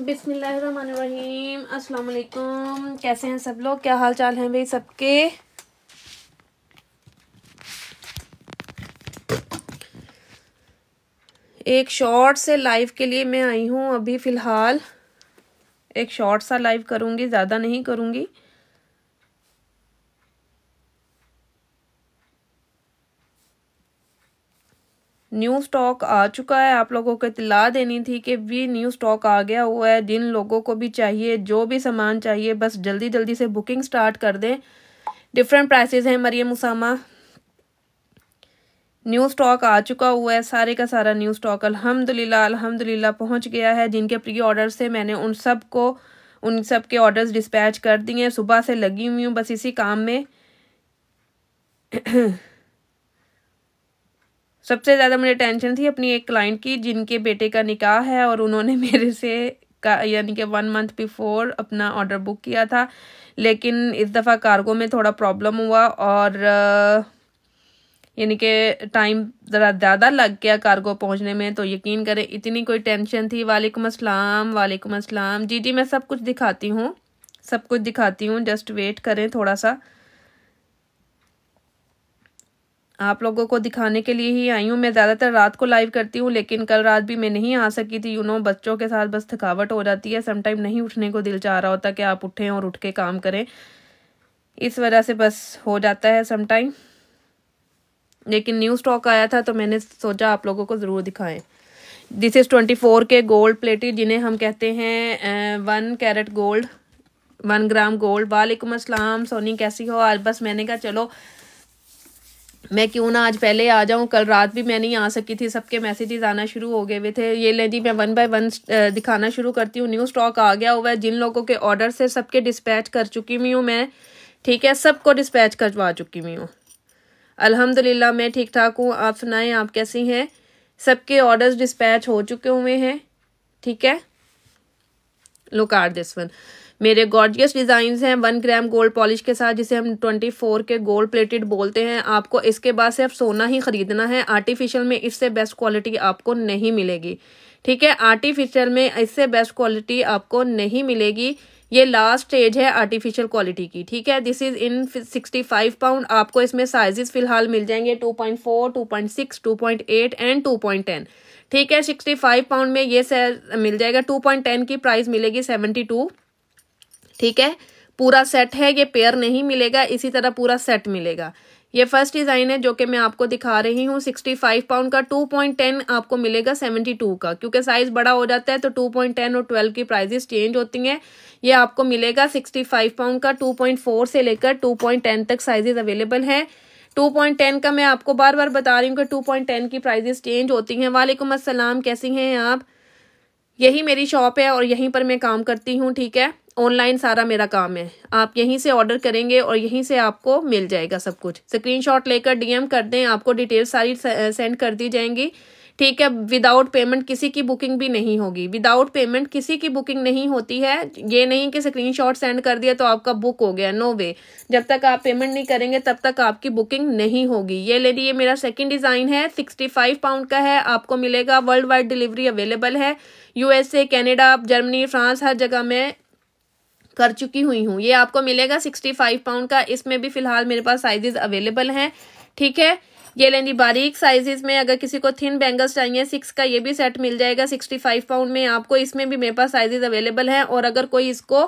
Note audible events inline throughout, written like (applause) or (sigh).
बिसमीम असलकुम कैसे हैं सब लोग क्या हाल चाल हैं भाई सबके एक शॉर्ट से लाइव के लिए मैं आई हूँ अभी फ़िलहाल एक शॉर्ट सा लाइव करूँगी ज़्यादा नहीं करूँगी न्यू स्टॉक आ चुका है आप लोगों को इतला देनी थी कि भी न्यू स्टॉक आ गया हुआ है जिन लोगों को भी चाहिए जो भी सामान चाहिए बस जल्दी जल्दी से बुकिंग स्टार्ट कर दें डिफरेंट प्राइसेस हैं मरियम उसामा न्यू स्टॉक आ चुका हुआ है सारे का सारा न्यू स्टॉक अलहमद अल्हम्दुलिल्लाह पहुँच गया है जिनके प्री ऑर्डर से मैंने उन सब को उन सब के ऑर्डर्स डिस्पैच कर दिए हैं सुबह से लगी हुई हूँ बस इसी काम में सबसे ज़्यादा मुझे टेंशन थी अपनी एक क्लाइंट की जिनके बेटे का निकाह है और उन्होंने (laughs) मेरे से का यानी कि वन मंथ बिफोर अपना ऑर्डर बुक किया था लेकिन इस दफ़ा कार्गो में थोड़ा प्रॉब्लम हुआ और यानी कि टाइम ज़रा ज़्यादा लग गया कार्गो पहुंचने में तो यकीन करें इतनी कोई टेंशन थी वालेकुम अस्सलाम वालेकुम अस्सलाम जी जी मैं सब कुछ दिखाती हूँ सब कुछ दिखाती हूँ जस्ट वेट करें थोड़ा सा आप लोगों को दिखाने के लिए ही आई हूँ मैं ज़्यादातर रात को लाइव करती हूँ लेकिन कल रात भी मैं नहीं आ सकी थी यू नो बच्चों के साथ बस थकावट हो जाती है समटाइम नहीं उठने को दिल चाह रहा होता कि आप उठें और उठ के काम करें इस वजह से बस हो जाता है समटाइम लेकिन न्यू स्टॉक आया था तो मैंने सोचा आप लोगों को ज़रूर दिखाएं दिस इज़ ट्वेंटी फोर के गोल्ड प्लेटेड जिन्हें हम कहते हैं one carat gold one gram gold वालेकुम असलम सोनी कैसी हो आज बस मैंने कहा चलो मैं क्यों ना आज पहले आ जाऊं कल रात भी मैं नहीं आ सकी थी सबके मैसेजेस आना शुरू हो गए हुए थे ये ले जी मैं वन बाय वन दिखाना शुरू करती हूँ न्यू स्टॉक आ गया हुआ है जिन लोगों के ऑर्डर से सबके डिस्पैच कर चुकी हुई हूँ मैं ठीक है सबको डिस्पैच करवा चुकी हुई हूँ अल्हम्दुलिल्लाह मैं ठीक ठाक हूँ आप सुनाएं आप कैसी हैं सबके ऑर्डर्स डिस्पैच हो चुके हुए हैं ठीक है लुक आर दिस वन मेरे गॉर्जियस डिजाइन हैं वन ग्राम गोल्ड पॉलिश के साथ जिसे हम ट्वेंटी फोर के गोल्ड प्लेटेड बोलते हैं आपको इसके बाद सिर्फ सोना ही ख़रीदना है आर्टिफिशियल में इससे बेस्ट क्वालिटी आपको नहीं मिलेगी ठीक है आर्टिफिशियल में इससे बेस्ट क्वालिटी आपको नहीं मिलेगी ये लास्ट स्टेज है आर्टिफिशियल क्वालिटी की ठीक है this is in sixty five pound आपको इसमें साइजेस फिलहाल मिल जाएंगे two point four two point six two point eight and two point ten ठीक है सिक्सटी फाइव पाउंड में ये मिल जाएगा टू पॉइंट टेन की प्राइस मिलेगी सेवेंटी टू ठीक है पूरा सेट है ये पेयर नहीं मिलेगा इसी तरह पूरा सेट मिलेगा ये फर्स्ट डिज़ाइन है जो कि मैं आपको दिखा रही हूँ सिक्सटी फाइव पाउंड का टू पॉइंट टेन आपको मिलेगा सेवेंटी टू का क्योंकि साइज़ बड़ा हो जाता है तो टू पॉइंट टेन और ट्वेल्व की प्राइजेस चेंज होती हैं ये आपको मिलेगा सिक्सटी फाइव पाउंड का टू पॉइंट फोर से लेकर टू पॉइंट टेन तक साइजेज अवेलेबल हैं टू पॉइंट टेन का मैं आपको बार बार बता रही हूँ कि टू पॉइंट टेन की प्राइजेस चेंज होती हैं वालेकुम असलम कैसी हैं आप यही मेरी शॉप है और यहीं पर मैं काम करती हूँ ठीक है ऑनलाइन सारा मेरा काम है आप यहीं से ऑर्डर करेंगे और यहीं से आपको मिल जाएगा सब कुछ स्क्रीनशॉट लेकर डीएम कर दें आपको डिटेल सारी सेंड कर दी जाएंगी ठीक है विदाउट पेमेंट किसी की बुकिंग भी नहीं होगी विदाउट पेमेंट किसी की बुकिंग नहीं होती है ये नहीं कि स्क्रीनशॉट सेंड कर दिया तो आपका बुक हो गया नो वे जब तक आप पेमेंट नहीं करेंगे तब तक आपकी बुकिंग नहीं होगी ये ले ये मेरा सेकंड डिज़ाइन है सिक्सटी फाइव पाउंड का है आपको मिलेगा वर्ल्ड वाइड डिलीवरी अवेलेबल है यूएसए कैनेडा जर्मनी फ्रांस हर जगह मैं कर चुकी हुई हूँ ये आपको मिलेगा सिक्सटी फाइव पाउंड का इसमें भी फिलहाल मेरे पास साइजेज अवेलेबल हैं ठीक है ये लेंगी बारीक साइजेस में अगर किसी को थिन बैंगल्स चाहिए सिक्स का ये भी सेट मिल जाएगा सिक्सटी फाइव पाउंड में आपको इसमें भी मेरे पास साइजेस अवेलेबल हैं और अगर कोई इसको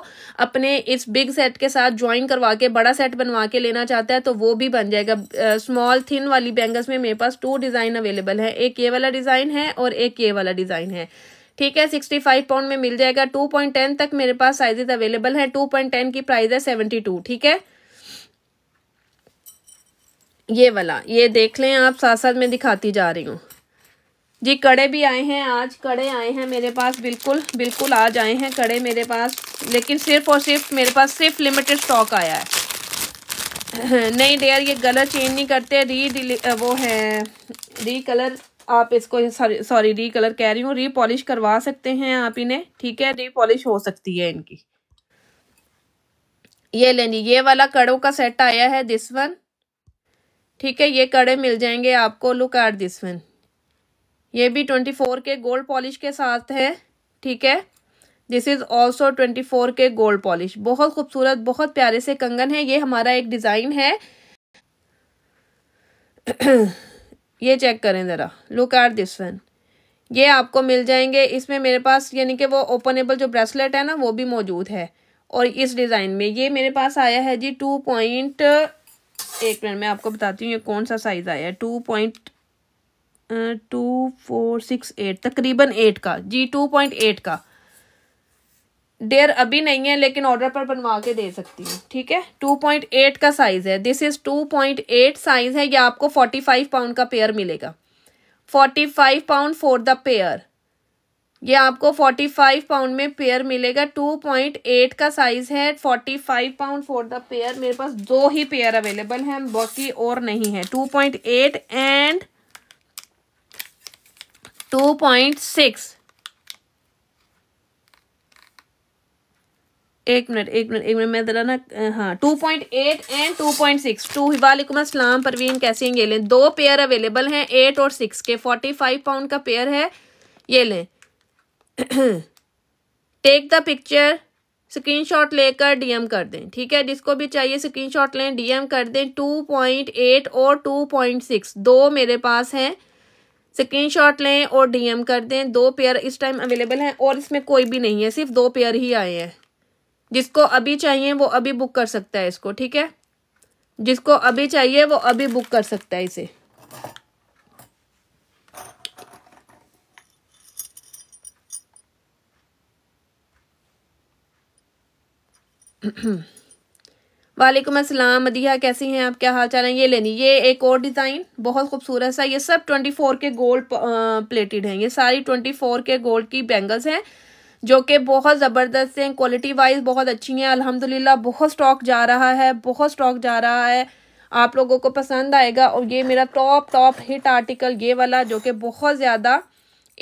अपने इस बिग सेट के साथ ज्वाइन करवा के बड़ा सेट बनवा के लेना चाहता है तो वो भी बन जाएगा स्मॉल थिन वाली बैंगल्स में मेरे पास टू डिज़ाइन अवेलेबल है एक ये वाला डिज़ाइन है और एक ये वाला डिज़ाइन है ठीक है सिक्सटी फाइव पाउंड में मिल जाएगा टू पॉइंट टेन तक मेरे पास साइजेस अवेलेबल है टू पॉइंट टेन की प्राइस है सेवेंटी टू ठीक है ये वाला ये देख लें आप साथ साथ में दिखाती जा रही हूँ जी कड़े भी आए हैं आज कड़े आए हैं मेरे पास बिल्कुल बिल्कुल आज आए हैं कड़े मेरे पास लेकिन सिर्फ और सिर्फ मेरे पास सिर्फ लिमिटेड स्टॉक आया है (clears throat) नहीं डेयर ये गलत चेंज नहीं करते री वो है री कलर आप इसको सॉरी सॉरी री कलर कह रही हूँ री पॉलिश करवा सकते हैं आप इन्हें ठीक है री पॉलिश हो सकती है इनकी ये लेनी ये वाला कड़ों का सेट आया है दिस वन ठीक है ये कड़े मिल जाएंगे आपको लुक एट दिस वन ये भी ट्वेंटी फोर के गोल्ड पॉलिश के साथ है ठीक है this is also twenty four के गोल्ड पॉलिश बहुत खूबसूरत बहुत प्यारे से कंगन है ये हमारा एक डिज़ाइन है (clears throat) ये चेक करें ज़रा लुक एट दिस वन ये आपको मिल जाएंगे इसमें मेरे पास यानी कि वो ओपनेबल जो ब्रेसलेट है ना वो भी मौजूद है और इस डिज़ाइन में ये मेरे पास आया है जी टू पॉइंट एक मिनट मैं आपको बताती हूँ ये कौन सा साइज़ आया है two point two four six eight तकरीबन एट का जी टू पॉइंट एट का डेयर अभी नहीं है लेकिन ऑर्डर पर बनवा के दे सकती हूँ ठीक है टू पॉइंट एट का साइज़ है this is two point eight size है यह आपको फोर्टी फाइव पाउंड का पेयर मिलेगा forty five pound for the pair ये आपको फोर्टी फाइव पाउंड में पेयर मिलेगा टू पॉइंट एट का साइज है forty five pound for the pair मेरे पास दो ही पेयर अवेलेबल हैं बाकी और नहीं है two point eight and two point six एक मिनट एक मिनट एक मिनट मैं जरा ना हाँ two point eight and two point six two वालेकुम असलम परवीन कैसे हैं ये लें दो पेयर अवेलेबल हैं एट और सिक्स के फोर्टी फाइव पाउंड का पेयर है ये लें टेक द पिक्चर स्क्रीनशॉट लेकर डीएम कर दें ठीक है जिसको भी चाहिए स्क्रीनशॉट लें डीएम कर दें टू पॉइंट एट और टू पॉइंट सिक्स दो मेरे पास हैं स्क्रीनशॉट लें और डीएम कर दें दो पेयर इस टाइम अवेलेबल हैं और इसमें कोई भी नहीं है सिर्फ दो पेयर ही आए हैं जिसको अभी चाहिए वो अभी बुक कर सकता है इसको ठीक है जिसको अभी चाहिए वो अभी बुक कर सकता है इसे (clears throat) वालेकुम अस्सलाम अदिया कैसी हैं आप क्या हाल चाल हैं ये लेनी ये एक और डिज़ाइन बहुत खूबसूरत सा ये सब ट्वेंटी फोर के गोल्ड प्लेटेड हैं ये सारी ट्वेंटी फोर के गोल्ड की बैंगल्स हैं जो कि बहुत ज़बरदस्त हैं क्वालिटी वाइज बहुत अच्छी हैं अल्हम्दुलिल्लाह बहुत स्टॉक जा रहा है बहुत स्टॉक जा रहा है आप लोगों को पसंद आएगा और ये मेरा टॉप टॉप हिट आर्टिकल ये वाला जो कि बहुत ज़्यादा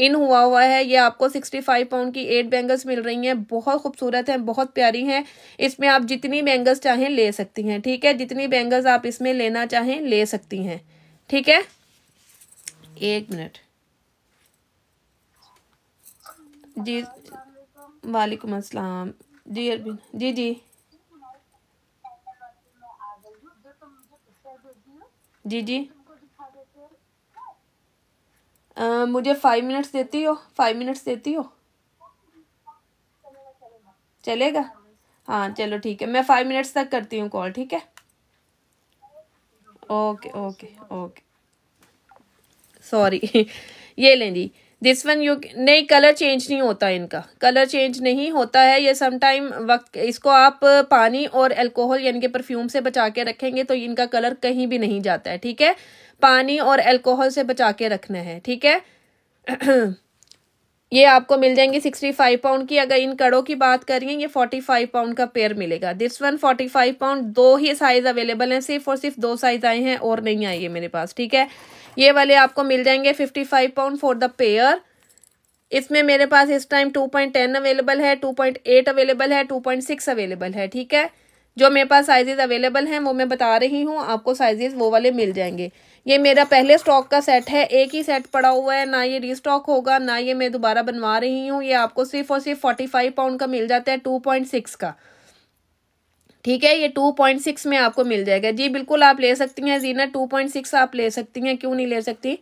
इन हुआ हुआ है ये आपको सिक्सटी फाइव पाउंड की एट बैंगल्स मिल रही हैं बहुत खूबसूरत हैं बहुत प्यारी हैं इसमें आप जितनी बैंगल्स चाहें ले सकती हैं ठीक है जितनी बैंगल्स आप इसमें लेना चाहें ले सकती हैं ठीक है एक मिनट जी वालेकुम अस्सलाम जी अरबिन जी जी जी जी मुझे फाइव मिनट्स देती हो फाइव मिनट्स देती हो चलेगा हाँ चलो ठीक है मैं फाइव मिनट्स तक करती हूँ कॉल ठीक है ओके ओके ओके सॉरी ये लें जी दिस वन यू नहीं कलर चेंज नहीं होता इनका कलर चेंज नहीं होता है ये समटाइम वक्त इसको आप पानी और अल्कोहल यानी कि परफ्यूम से बचा के रखेंगे तो इनका कलर कहीं भी नहीं जाता है ठीक है पानी और एल्कोहल से बचा के रखना है ठीक है (clears throat) ये आपको मिल जाएंगे सिक्सटी फाइव पाउंड की अगर इन कड़ों की बात करें ये फोर्टी फाइव पाउंड का पेयर मिलेगा this one forty five pound दो ही साइज अवेलेबल हैं सिर्फ और सिर्फ दो साइज आए हैं और नहीं आए मेरे पास ठीक है ये वाले आपको मिल जाएंगे fifty five pound for the pair इसमें मेरे पास इस time two point ten available है टू पॉइंट एट अवेलेबल है टू पॉइंट सिक्स अवेलेबल है ठीक है जो मेरे पास साइजेज अवेलेबल हैं वो मैं बता रही हूँ आपको साइजेज वो वाले मिल जाएंगे ये मेरा पहले स्टॉक का सेट है एक ही सेट पड़ा हुआ है ना ये रीस्टॉक होगा ना ये मैं दोबारा बनवा रही हूँ ये आपको सिर्फ और सिर्फ फोर्टी फाइव पाउंड का मिल जाता है टू पॉइंट सिक्स का ठीक है ये टू पॉइंट सिक्स में आपको मिल जाएगा जी बिल्कुल आप ले सकती हैं जीना टू पॉइंट सिक्स आप ले सकती हैं क्यों नहीं ले सकती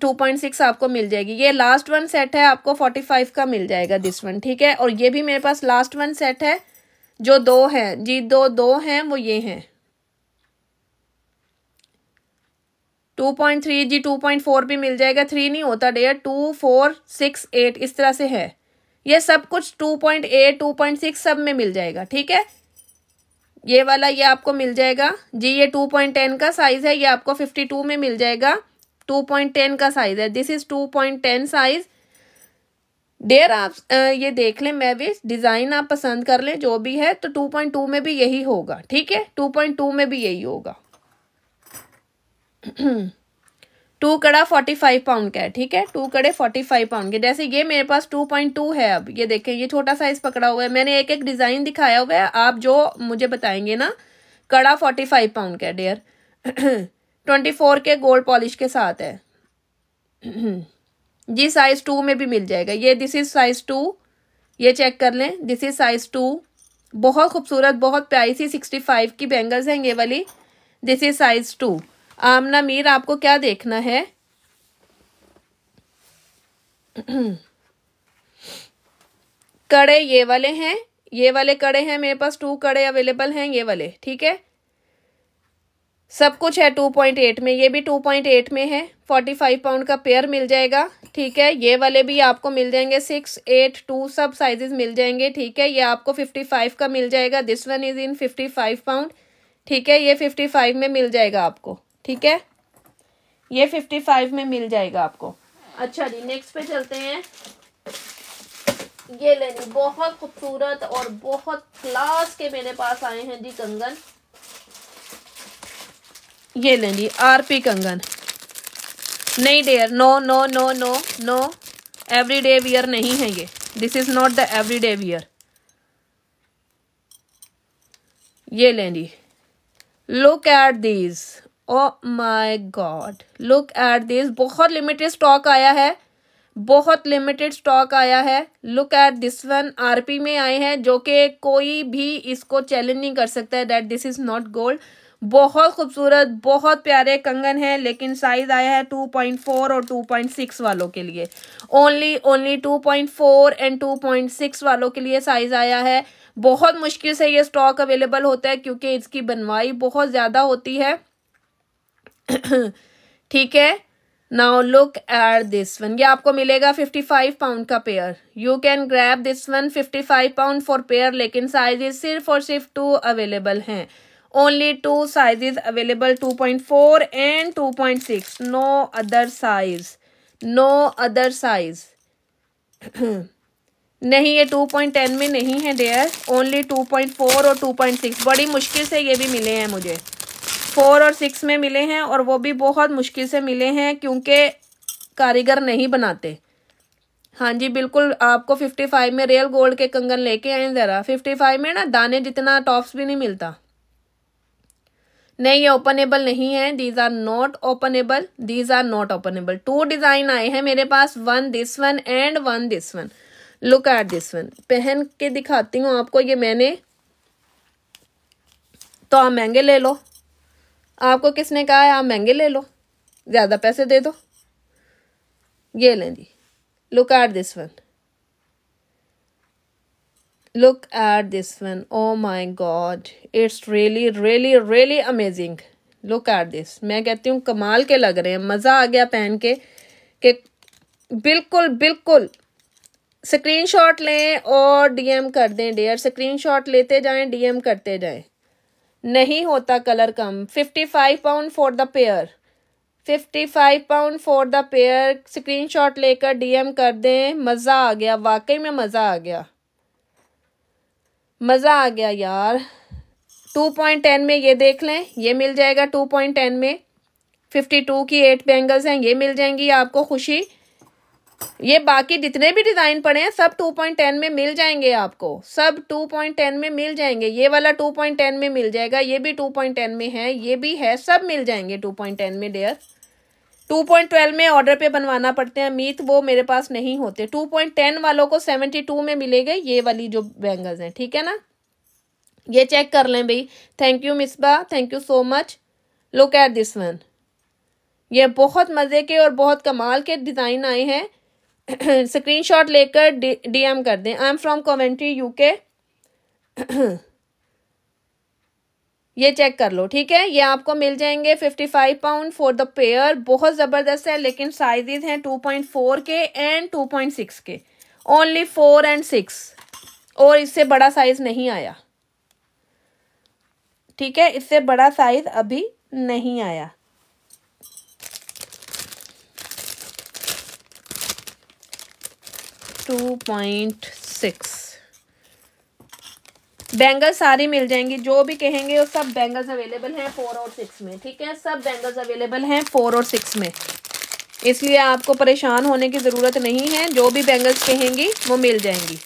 टू पॉइंट सिक्स आपको मिल जाएगी ये लास्ट वन सेट है आपको फोर्टी फाइव का मिल जाएगा दिस वन ठीक है और ये भी मेरे पास लास्ट वन सेट है जो दो हैं जी दो दो हैं वो ये हैं टू पॉइंट थ्री जी टू पॉइंट फोर भी मिल जाएगा थ्री नहीं होता there two four six eight इस तरह से है ये सब कुछ two point eight two point six सब में मिल जाएगा ठीक है ये वाला ये आपको मिल जाएगा जी ये टू पॉइंट टेन का साइज़ है ये आपको फिफ्टी टू में मिल जाएगा टू पॉइंट टेन का साइज़ है this is two point ten size there आप ये देख लें मैं भी डिज़ाइन आप पसंद कर लें जो भी है तो टू पॉइंट टू में भी यही होगा ठीक है टू पॉइंट टू में भी यही होगा टू कड़ा फोर्टी फाइव पाउंड का है ठीक है टू कड़े फोर्टी फाइव पाउंड के जैसे ये मेरे पास टू पॉइंट टू है अब ये देखें ये छोटा साइज पकड़ा हुआ है मैंने एक एक डिजाइन दिखाया हुआ है आप जो मुझे बताएंगे ना कड़ा फोर्टी फाइव पाउंड का डेयर (clears throat) ट्वेंटी फोर के गोल्ड पॉलिश के साथ है (clears throat) जी साइज टू में भी मिल जाएगा ये दिस इज साइज टू ये चेक कर लें दिस इज साइज टू बहुत खूबसूरत बहुत प्यारी सी सिक्सटी फाइव की बैंगल्स हैं ये वाली this is size two Amna um, Mir आपको क्या देखना है कड़े ये वाले हैं ये वाले कड़े हैं मेरे पास टू कड़े अवेलेबल हैं ये वाले ठीक है सब कुछ है टू पॉइंट एट में ये भी टू पॉइंट एट में है फोर्टी फाइव पाउंड का पेयर मिल जाएगा ठीक है ये वाले भी आपको मिल जाएंगे सिक्स एट टू सब साइजेस मिल जाएंगे ठीक है ये आपको फिफ्टी फाइव का मिल जाएगा this one is in fifty five pound ठीक है ये फिफ्टी फाइव में मिल जाएगा आपको ठीक है ये फिफ्टी फाइव में मिल जाएगा आपको अच्छा जी नेक्स्ट पे चलते हैं ये लेनी बहुत खूबसूरत और बहुत क्लास के मेरे पास आए हैं जी कंगन ये लेनी आरपी कंगन नहीं there no no no no no everyday wear नहीं है ये this is not the everyday wear ये लेनी look at these oh my god look at this बहुत लिमिटेड स्टॉक आया है बहुत लिमिटेड स्टॉक आया है look at this one RP में आए हैं जो कि कोई भी इसको चैलेंज नहीं कर सकता है that this is not gold बहुत खूबसूरत बहुत प्यारे कंगन है लेकिन साइज आया है 2.4 और 2.6 वालों के लिए ओनली ओनली 2.4 एंड 2.6 वालों के लिए साइज आया है बहुत मुश्किल से ये स्टॉक अवेलेबल होता है क्योंकि इसकी बनवाई बहुत ज़्यादा होती है (coughs) ठीक है now look at this one ये आपको मिलेगा फिफ्टी फाइव पाउंड का pair you can grab this one fifty five pound for pair लेकिन साइजेस सिर्फ और सिर्फ टू अवेलेबल हैं only two sizes available two point four and two point six no other size no other size नहीं ये two point ten में नहीं है there only two point four और टू पॉइंट सिक्स बड़ी मुश्किल से ये भी मिले हैं मुझे फोर और सिक्स में मिले हैं और वो भी बहुत मुश्किल से मिले हैं क्योंकि कारीगर नहीं बनाते हाँ जी बिल्कुल आपको फिफ्टी फाइव में रियल गोल्ड के कंगन लेके आए ज़रा फिफ्टी फाइव में ना दाने जितना टॉप्स भी नहीं मिलता नहीं ये ओपनेबल नहीं है these are not openable these are not openable two design आए हैं मेरे पास one this one and one this one look at this one पहन के दिखाती हूँ आपको ये मैंने तो आप महंगे ले लो आपको किसने कहा है आप महंगे ले लो ज़्यादा पैसे दे दो ये लें जी look are this one look at this one oh my God it's really really really amazing look at this मैं कहती हूँ कमाल के लग रहे हैं मज़ा आ गया पहन के कि बिल्कुल बिल्कुल स्क्रीनशॉट लें और डीएम कर दें डेयर स्क्रीनशॉट लेते जाएं डीएम करते जाएं नहीं होता कलर कम fifty five pound for the pair fifty five pound for the pair shot लेकर डीएम कर दें मज़ा आ गया वाकई में मज़ा आ गया मज़ा आ गया यार टू पॉइंट टेन में ये देख लें ये मिल जाएगा टू पॉइंट टेन में फिफ्टी टू की एट बैंगल्स हैं ये मिल जाएंगी आपको खुशी ये बाकी जितने भी डिज़ाइन पड़े हैं सब 2.10 में मिल जाएंगे आपको सब 2.10 में मिल जाएंगे ये वाला 2.10 में मिल जाएगा ये भी 2.10 में है ये भी है सब मिल जाएंगे 2.10 में डेयर 2.12 में ऑर्डर पे बनवाना पड़ते हैं मीत वो मेरे पास नहीं होते 2.10 वालों को 72 में मिलेगा ये वाली जो बैंगल्स हैं ठीक है ना ये चेक कर लें भाई thank you Misba thank you so much look at this one ये बहुत मज़े के और बहुत कमाल के डिज़ाइन आए हैं स्क्रीन (coughs) शॉट लेकर डी एम कर दें I am from Coventry UK ये चेक कर लो ठीक है ये आपको मिल जाएंगे fifty five pound for the pair बहुत ज़बरदस्त है लेकिन साइजेज हैं टू पॉइंट फोर के एंड टू पॉइंट सिक्स के ओनली फोर एंड सिक्स और इससे बड़ा साइज नहीं आया ठीक है इससे बड़ा साइज अभी नहीं आया टू पॉइंट सिक्स बैंगल्स सारी मिल जाएंगी जो भी कहेंगे वो सब बैंगल्स अवेलेबल हैं फोर और सिक्स में ठीक है सब बैंगल्स अवेलेबल हैं फोर और सिक्स में इसलिए आपको परेशान होने की ज़रूरत नहीं है जो भी बैंगल्स कहेंगी वो मिल जाएंगी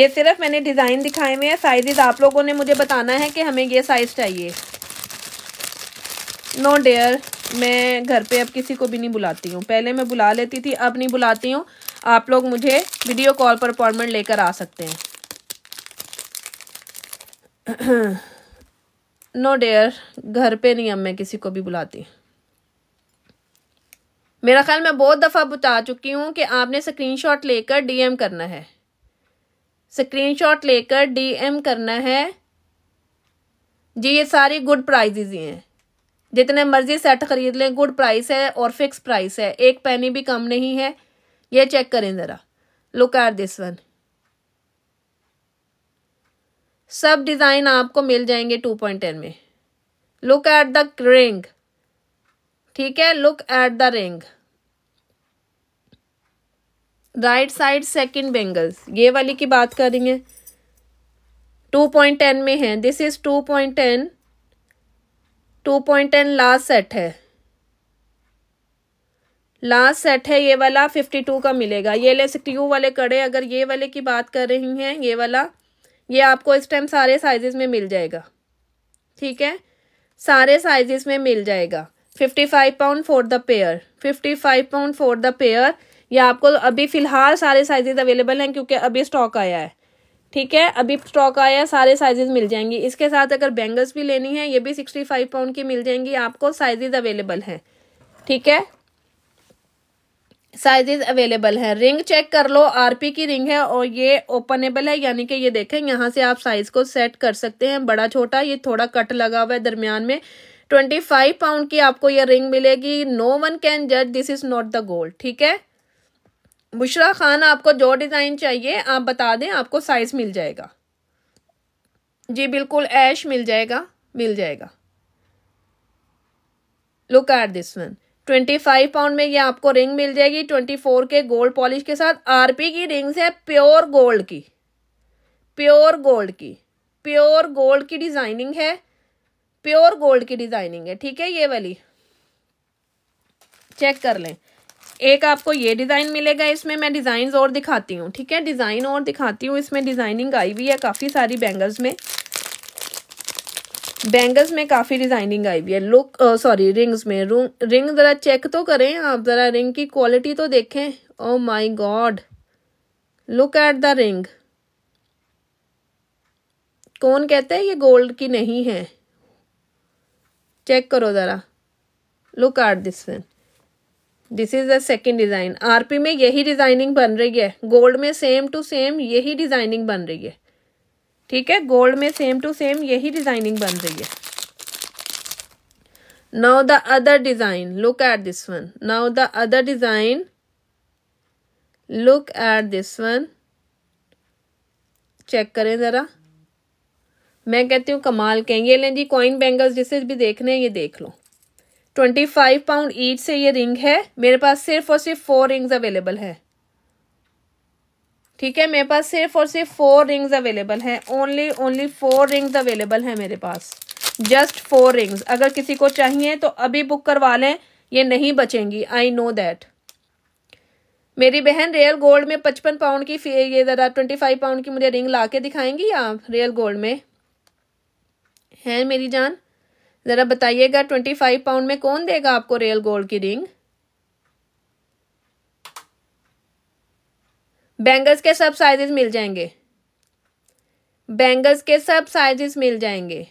ये सिर्फ मैंने डिज़ाइन दिखाए हुए हैं साइजेस आप लोगों ने मुझे बताना है कि हमें ये साइज़ चाहिए नो डेयर मैं घर पे अब किसी को भी नहीं बुलाती हूँ पहले मैं बुला लेती थी अब नहीं बुलाती हूँ आप लोग मुझे वीडियो कॉल पर अपॉइंटमेंट लेकर आ सकते हैं नो डेयर घर पे नहीं अब मैं किसी को भी बुलाती मेरा ख्याल मैं बहुत दफ़ा बता चुकी हूँ कि आपने स्क्रीन लेकर डी करना है स्क्रीन लेकर डी करना है जी ये सारी गुड प्राइजेज ही हैं जितने मर्जी सेट खरीद लें गुड प्राइस है और फिक्स प्राइस है एक पैनी भी कम नहीं है ये चेक करें ज़रा लुक एट दिस वन सब डिज़ाइन आपको मिल जाएंगे टू पॉइंट टेन में लुक एट द रिंग ठीक है look at the ring right side second bangles ये वाली की बात करेंगे टू पॉइंट टेन में है this is two point ten two point ten last set है लास्ट सेट है ये वाला फिफ्टी टू का मिलेगा ये ले सकती यू वाले कड़े अगर ये वाले की बात कर रही हैं ये वाला ये आपको इस टाइम सारे साइजेस में मिल जाएगा ठीक है सारे साइजेस में मिल जाएगा fifty five pound for the pair fifty five pound for the pair ये आपको अभी फ़िलहाल सारे साइजेस अवेलेबल हैं क्योंकि अभी स्टॉक आया है ठीक है अभी स्टॉक आया है सारे साइजेज मिल जाएंगी इसके साथ अगर बैंगल्स भी लेनी है ये भी सिक्सटी फाइव पाउंड की मिल जाएंगी आपको साइजेस अवेलेबल हैं ठीक है साइजेज अवेलेबल है रिंग चेक कर लो आरपी की रिंग है और ये ओपनेबल है यानी कि ये देखें यहाँ से आप साइज को सेट कर सकते हैं बड़ा छोटा ये थोड़ा कट लगा हुआ है दरमियान में ट्वेंटी फाइव पाउंड की आपको यह रिंग मिलेगी नो वन कैन जज this is not the gold ठीक है बुशरा खान आपको जो डिज़ाइन चाहिए आप बता दें आपको साइज़ मिल जाएगा जी बिल्कुल ऐश मिल जाएगा मिल जाएगा look at this one twenty five pound में ये आपको रिंग मिल जाएगी ट्वेंटी फोर के गोल्ड पॉलिश के साथ आरपी की रिंग्स है प्योर गोल्ड की प्योर गोल्ड की प्योर गोल्ड की डिज़ाइनिंग है प्योर गोल्ड की डिज़ाइनिंग है ठीक है ये वाली चेक कर लें एक आपको ये डिज़ाइन मिलेगा इसमें मैं डिज़ाइन और दिखाती हूँ ठीक है डिज़ाइन और दिखाती हूँ इसमें डिज़ाइनिंग आई हुई है काफ़ी सारी बैंगल्स में बैंगल्स में काफ़ी डिज़ाइनिंग आई हुई है लुक सॉरी रिंग्स में रिंग ज़रा चेक तो करें आप ज़रा रिंग की क्वालिटी तो देखें oh my God look at the ring कौन कहते हैं ये गोल्ड की नहीं है चेक करो ज़रा look at this one this is the second design RP में यही डिजाइनिंग बन रही है गोल्ड में सेम टू सेम यही डिजाइनिंग बन रही है ठीक है गोल्ड में सेम टू सेम यही डिजाइनिंग बन रही है now the other design look at this one now the other design look at this one check करें ज़रा मैं कहती हूँ कमाल कहेंगे ये लें जी कॉइन बैंगल्स जिसे भी देखने हैं ये देख लो ट्वेंटी फाइव पाउंड ईच से ये रिंग है मेरे पास सिर्फ और सिर्फ फोर रिंग्स अवेलेबल है ठीक है मेरे पास सिर्फ और सिर्फ फोर रिंग्स अवेलेबल है only only four rings available है मेरे पास जस्ट फोर रिंग्स अगर किसी को चाहिए तो अभी बुक करवा लें ये नहीं बचेंगी आई नो दैट मेरी बहन रियल गोल्ड में पचपन पाउंड की ये ज़रा ट्वेंटी फाइव पाउंड की मुझे रिंग ला के दिखाएंगी आप रियल गोल्ड में हैं मेरी जान ज़रा बताइएगा ट्वेंटी फाइव पाउंड में कौन देगा आपको रियल गोल्ड की रिंग बैंगल्स के सब साइजेस मिल जाएंगे बैंगल्स के सब साइजेस मिल जाएंगे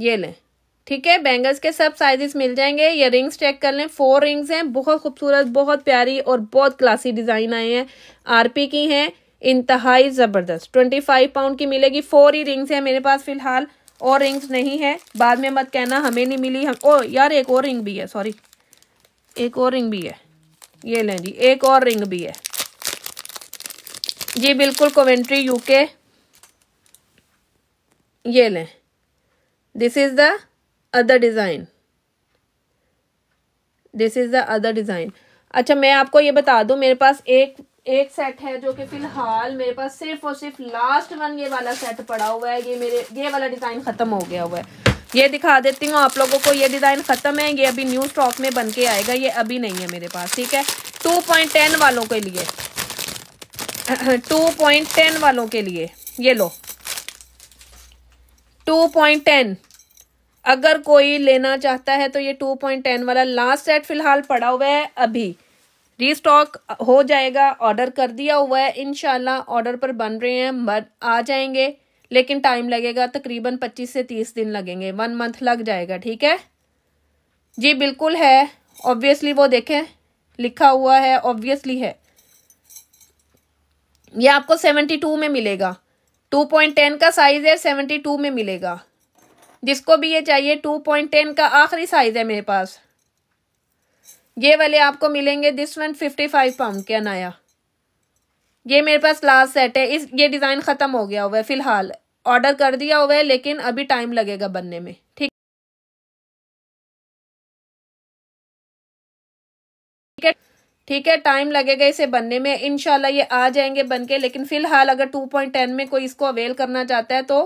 ये लें ठीक है बैंगल्स के सब साइजेस मिल जाएंगे ये रिंग्स चेक कर लें फोर रिंग्स हैं बहुत खूबसूरत बहुत प्यारी और बहुत क्लासी डिज़ाइन आए हैं आरपी की हैं इंतहाई ज़बरदस्त ट्वेंटी फाइव पाउंड की मिलेगी फोर ही रिंग्स है मेरे पास फिलहाल और रिंग्स नहीं है बाद में मत कहना हमें नहीं मिली हम ओ यार एक और रिंग भी है सॉरी एक और रिंग भी है ये लें जी एक और रिंग भी है जी बिल्कुल कोवेंट्री यूके ये लें this is the other design this is the other design अच्छा मैं आपको ये बता दूं मेरे पास एक एक सेट है जो कि फिलहाल मेरे पास सिर्फ और सिर्फ लास्ट वन ये वाला सेट पड़ा हुआ है ये मेरे ये वाला डिज़ाइन ख़त्म हो गया हुआ है ये दिखा देती हूँ आप लोगों को ये डिज़ाइन ख़त्म है ये अभी न्यू स्टॉक में बन के आएगा ये अभी नहीं है मेरे पास ठीक है टू पॉइंट टेन वालों के लिए टू पॉइंट टेन वालों के लिए ये लो टू पॉइंट टेन अगर कोई लेना चाहता है तो ये टू पॉइंट टेन वाला लास्ट सेट फिलहाल पड़ा हुआ है अभी रीस्टॉक uh, हो जाएगा ऑर्डर कर दिया हुआ है इनशाला ऑर्डर पर बन रहे हैं मर आ जाएंगे लेकिन टाइम लगेगा तकरीबन पच्चीस से तीस दिन लगेंगे वन मंथ लग जाएगा ठीक है जी बिल्कुल है ऑब्वियसली वो देखें लिखा हुआ है ऑब्वियसली है ये आपको सेवेंटी टू में मिलेगा टू पॉइंट टेन का साइज़ है सेवेंटी टू में मिलेगा जिसको भी ये चाहिए टू पॉइंट टेन का आखिरी साइज़ है मेरे पास ये वाले आपको मिलेंगे this one fifty five pound के अनाया ये मेरे पास लास्ट सेट है इस ये डिज़ाइन ख़त्म हो गया हुआ है फ़िलहाल ऑर्डर कर दिया हुआ है लेकिन अभी टाइम लगेगा बनने में ठीक ठीक है ठीक है टाइम लगेगा इसे बनने में इनशाला ये आ जाएंगे बन के लेकिन फ़िलहाल अगर टू पॉइंट टेन में कोई इसको अवेल करना चाहता है तो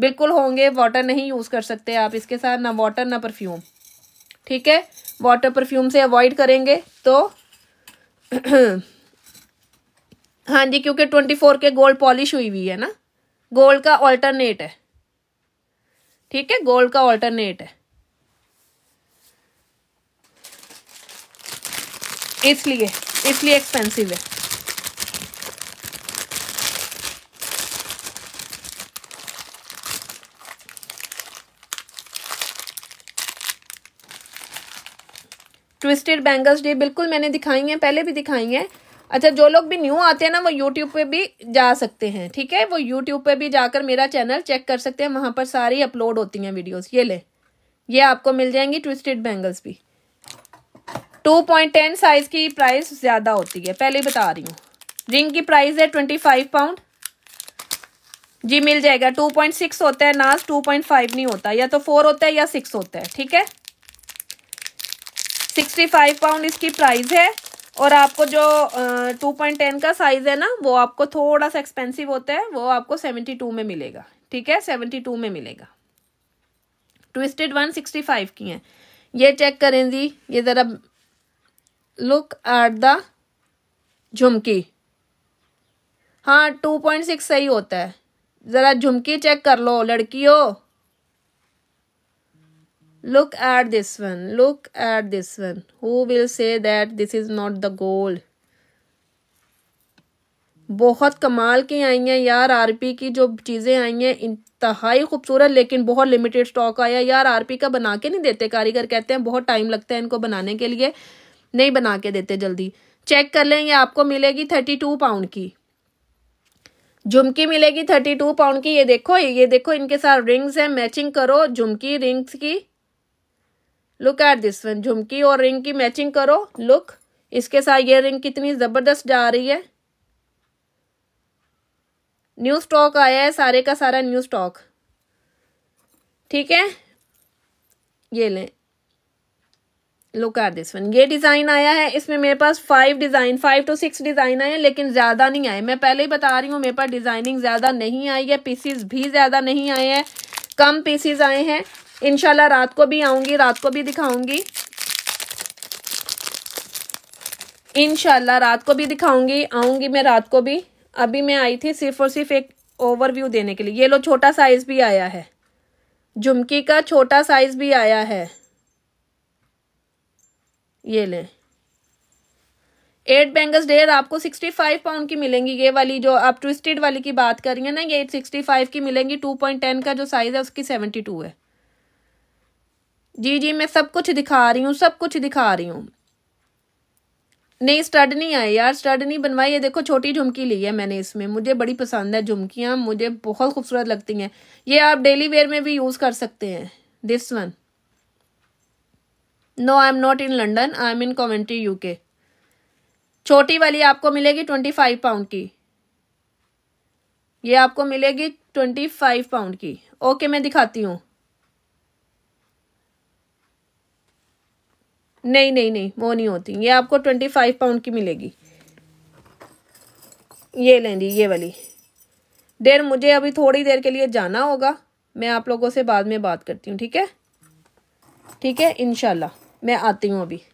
बिल्कुल होंगे वाटर नहीं यूज़ कर सकते आप इसके साथ ना वाटर ना परफ्यूम ठीक है वाटर परफ्यूम से अवॉइड करेंगे तो हाँ जी क्योंकि ट्वेंटी फोर के गोल्ड पॉलिश हुई हुई है ना गोल्ड का ऑल्टरनेट है ठीक है गोल्ड का ऑल्टरनेट है इसलिए इसलिए एक्सपेंसिव है ट्विस्टेड बैंगल्स डे बिल्कुल मैंने दिखाई हैं पहले भी दिखाई हैं अच्छा जो लोग भी न्यू आते हैं ना वो यूट्यूब पे भी जा सकते हैं ठीक है वो यूट्यूब पे भी जाकर मेरा चैनल चेक कर सकते हैं वहाँ पर सारी अपलोड होती हैं वीडियोस ये ले ये आपको मिल जाएंगी ट्विस्टेड बैंगल्स भी टू पॉइंट टेन साइज़ की प्राइस ज़्यादा होती है पहले बता रही हूँ रिंग की प्राइस है ट्वेंटी फाइव पाउंड जी मिल जाएगा टू पॉइंट सिक्स होता है नाज टू पॉइंट फाइव नहीं होता या तो फोर होता है या सिक्स होता है ठीक है सिक्सटी फाइव पाउंड इसकी प्राइस है और आपको जो टू पॉइंट टेन का साइज़ है ना वो आपको थोड़ा सा एक्सपेंसिव होता है वो आपको सेवेंटी टू में मिलेगा ठीक है सेवेंटी टू में मिलेगा ट्विस्टेड वन सिक्सटी फाइव की हैं ये चेक करें जी ये ज़रा लुक एट द झुमकी हाँ टू पॉइंट सिक्स सही होता है ज़रा झुमकी चेक कर लो लड़की हो look at this one look at this one who will say that this is not the goal बहुत कमाल की आई हैं यार आरपी की जो चीज़ें आई हैं इंतहाई खूबसूरत लेकिन बहुत लिमिटेड स्टॉक आया यार आरपी का बना के नहीं देते कारीगर कहते हैं बहुत टाइम लगता है इनको बनाने के लिए नहीं बना के देते जल्दी चेक कर लें ये आपको मिलेगी थर्टी टू पाउंड की झुमकी मिलेगी थर्टी टू पाउंड की ये देखो ये देखो इनके साथ रिंग्स हैं मैचिंग करो झुमकी रिंग्स की लुक एट दिस वन झुमकी और रिंग की मैचिंग करो लुक इसके साथ ये रिंग कितनी ज़बरदस्त जा रही है न्यू स्टॉक आया है सारे का सारा न्यू स्टॉक ठीक है ये लें लुक एट दिस वन ये डिज़ाइन आया है इसमें मेरे पास five design five to six design आए हैं लेकिन ज़्यादा नहीं आए मैं पहले ही बता रही हूँ मेरे पास डिज़ाइनिंग ज़्यादा नहीं आई है पीसीज भी ज़्यादा नहीं आए हैं कम पीसीज आए हैं इनशाला रात को भी आऊँगी रात को भी दिखाऊंगी इनशाला रात को भी दिखाऊंगी आऊँगी मैं रात को भी अभी मैं आई थी सिर्फ और सिर्फ एक ओवरव्यू देने के लिए ये लो छोटा साइज़ भी आया है झुमकी का छोटा साइज़ भी आया है ये ले एट बैंगल्स डेयर आपको सिक्सटी फाइव पाउंड की मिलेंगी ये वाली जो आप ट्विस्टेड वाली की बात कर रही हैं ना ये एट सिक्सटी फाइव की मिलेंगी टू पॉइंट टेन का जो साइज़ है उसकी सेवेंटी टू है जी जी मैं सब कुछ दिखा रही हूँ सब कुछ दिखा रही हूँ नहीं स्टड नहीं आए यार स्टड नहीं बनवाई है देखो छोटी झुमकी ली है मैंने इसमें मुझे बड़ी पसंद है झुमकियाँ मुझे बहुत खूबसूरत लगती हैं ये आप डेली वेयर में भी यूज़ कर सकते हैं this one no I am not in London I am in Coventry you छोटी वाली आपको मिलेगी ट्वेंटी फाइव पाउंड की ये आपको मिलेगी ट्वेंटी फाइव पाउंड की ओके मैं दिखाती हूँ नहीं नहीं नहीं वो नहीं होती ये आपको ट्वेंटी फाइव पाउंड की मिलेगी ये लें जी ये वाली देर मुझे अभी थोड़ी देर के लिए जाना होगा मैं आप लोगों से बाद में बात करती हूँ ठीक है ठीक है इनशाला मैं आती हूँ अभी